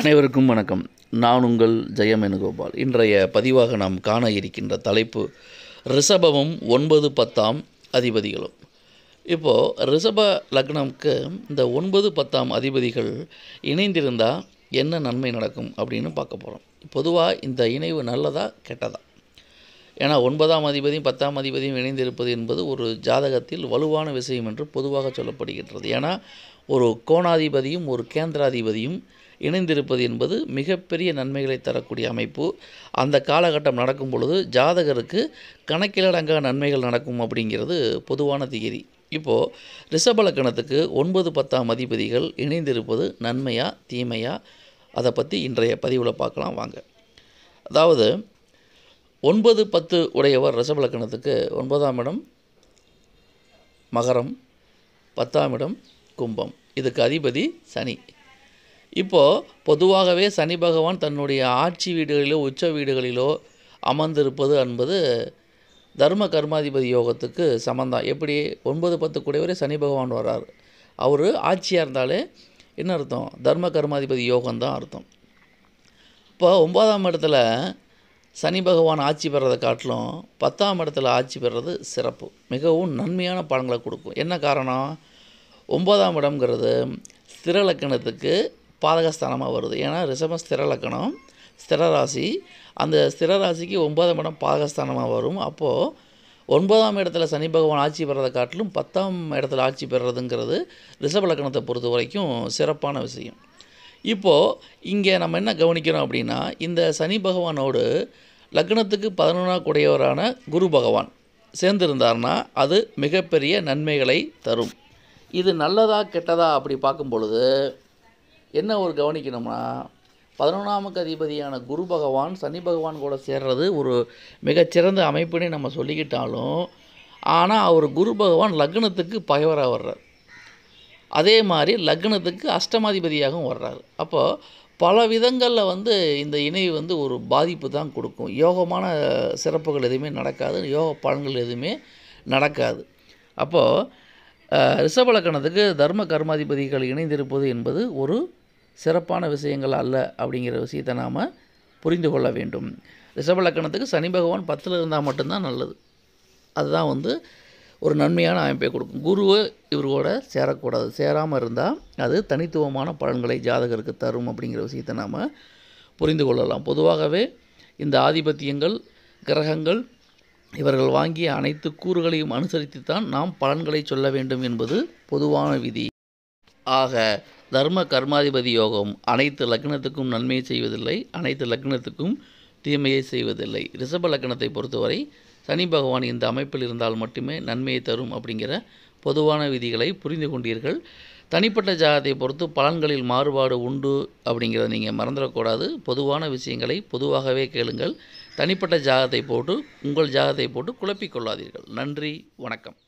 அனைவருக்கும் வணக்கம் நான் உங்கள் ஜெயமேனுகோபால் இன்றைய பதிவாக நாம் காண இருக்கின்ற தலைப்பு ரிஷபமும் ஒன்பது பத்தாம் அதிபதிகளும் இப்போது ரிஷப லக்னம்க்கு இந்த ஒன்பது பத்தாம் அதிபதிகள் இணைந்திருந்தால் என்ன நன்மை நடக்கும் அப்படின்னு பார்க்க போகிறோம் பொதுவாக இந்த இணைவு நல்லதா கெட்டதா ஏன்னா ஒன்பதாம் அதிபதியும் பத்தாம் அதிபதியும் இணைந்திருப்பது என்பது ஒரு ஜாதகத்தில் வலுவான விஷயம் என்று பொதுவாக சொல்லப்படுகின்றது ஏன்னா ஒரு கோணாதிபதியும் ஒரு கேந்திராதிபதியும் இணைந்திருப்பது என்பது மிகப்பெரிய நன்மைகளை தரக்கூடிய அமைப்பு அந்த காலகட்டம் நடக்கும் பொழுது ஜாதகருக்கு கணக்கிலடங்கா நன்மைகள் நடக்கும் அப்படிங்கிறது பொதுவான திகதி இப்போது ரிஷபலக்கணத்துக்கு ஒன்பது பத்தாம் அதிபதிகள் இணைந்திருப்பது நன்மையா தீமையா அதை பற்றி இன்றைய பதிவில் பார்க்கலாம் வாங்க அதாவது ஒன்பது பத்து உடையவர் ரிஷபலக்கணத்துக்கு ஒன்பதாம் இடம் மகரம் பத்தாம் இடம் கும்பம் இதுக்கு அதிபதி சனி இப்போது பொதுவாகவே சனி பகவான் தன்னுடைய ஆட்சி வீடுகளிலோ உச்ச வீடுகளிலோ அமர்ந்திருப்பது என்பது தர்ம கர்மாதிபதி யோகத்துக்கு சமந்தான் எப்படி ஒன்பது பத்து கூடவரே சனி பகவான் வர்றார் அவர் ஆட்சியாக இருந்தாலே என்ன அர்த்தம் தர்ம கர்மாதிபதி யோகம்தான் அர்த்தம் இப்போ ஒன்பதாம் இடத்துல சனி பகவான் ஆட்சி பெறதை காட்டிலும் பத்தாம் இடத்துல ஆட்சி பெறுறது சிறப்பு மிகவும் நன்மையான பலன்களை கொடுக்கும் என்ன காரணம் ஒன்பதாம் இடம்ங்கிறது ஸ்திரலக்கணத்துக்கு பாதகஸ்தானமாக வருது ஏன்னா ரிஷபம் ஸ்திர லக்கணம் ஸ்திர ராசி அந்த ஸ்திர ராசிக்கு ஒன்பதாம் இடம் பாதகஸ்தானமாக வரும் அப்போது ஒன்பதாம் இடத்துல சனி பகவான் ஆட்சி பெறதை காட்டிலும் பத்தாம் இடத்துல ஆட்சி பெறுறதுங்கிறது ரிஷப லக்கணத்தை பொறுத்த வரைக்கும் சிறப்பான விஷயம் இப்போது இங்கே நம்ம என்ன கவனிக்கிறோம் அப்படின்னா இந்த சனி பகவானோடு லக்னத்துக்கு பதினொன்றாக கூடியவரான குரு பகவான் சேர்ந்திருந்தார்னா அது மிகப்பெரிய நன்மைகளை தரும் இது நல்லதா கெட்டதா அப்படி பார்க்கும் பொழுது என்ன ஒரு கவனிக்கணும்னா பதினொன்றாமுக்கு அதிபதியான குரு பகவான் சனி பகவான் கூட சேர்றது ஒரு மிகச்சிறந்த அமைப்புன்னு நம்ம சொல்லிக்கிட்டாலும் ஆனால் அவர் குரு பகவான் லக்னத்துக்கு பகைவராக வர்றார் அதே மாதிரி லக்னத்துக்கு அஷ்டமாதிபதியாகவும் வர்றார் அப்போது பல விதங்களில் வந்து இந்த இணை வந்து ஒரு பாதிப்பு தான் கொடுக்கும் யோகமான சிறப்புகள் எதுவுமே நடக்காது யோக பலன்கள் எதுவுமே நடக்காது அப்போது ரிஷபலக்கணத்துக்கு தர்ம கர்மாதிபதிகள் இணைந்திருப்பது என்பது ஒரு சிறப்பான விஷயங்கள் அல்ல அப்படிங்கிற விஷயத்தை நாம் புரிந்து கொள்ள வேண்டும் ரிஷபலக்கணத்துக்கு சனி பகவான் பத்தில் இருந்தால் மட்டும்தான் நல்லது அதுதான் வந்து ஒரு நன்மையான அமைப்பை கொடுக்கும் குருவை இவரோட சேரக்கூடாது சேராமல் இருந்தால் அது தனித்துவமான பலன்களை ஜாதகருக்கு தரும் அப்படிங்கிற விஷயத்தை நாம் புரிந்து கொள்ளலாம் பொதுவாகவே இந்த ஆதிபத்தியங்கள் கிரகங்கள் இவர்கள் வாங்கிய அனைத்து கூறுகளையும் அனுசரித்து தான் நாம் பலன்களை சொல்ல வேண்டும் என்பது பொதுவான விதி ஆக தர்ம கர்மாதிபதி யோகம் அனைத்து லக்னத்துக்கும் நன்மையை செய்வதில்லை அனைத்து லக்னத்துக்கும் தீமையை செய்வதில்லை ரிஷப லக்னத்தை பொறுத்தவரை சனி பகவான் இந்த அமைப்பில் இருந்தால் மட்டுமே நன்மையை தரும் அப்படிங்கிற பொதுவான விதிகளை புரிந்து கொண்டீர்கள் தனிப்பட்ட ஜாதகத்தை பொறுத்து பலன்களில் மாறுபாடு உண்டு அப்படிங்கிறத நீங்கள் மறந்துடக்கூடாது பொதுவான விஷயங்களை பொதுவாகவே கேளுங்கள் தனிப்பட்ட ஜாதகத்தை போட்டு உங்கள் ஜாதகத்தை போட்டு குழப்பிக்கொள்ளாதீர்கள் நன்றி வணக்கம்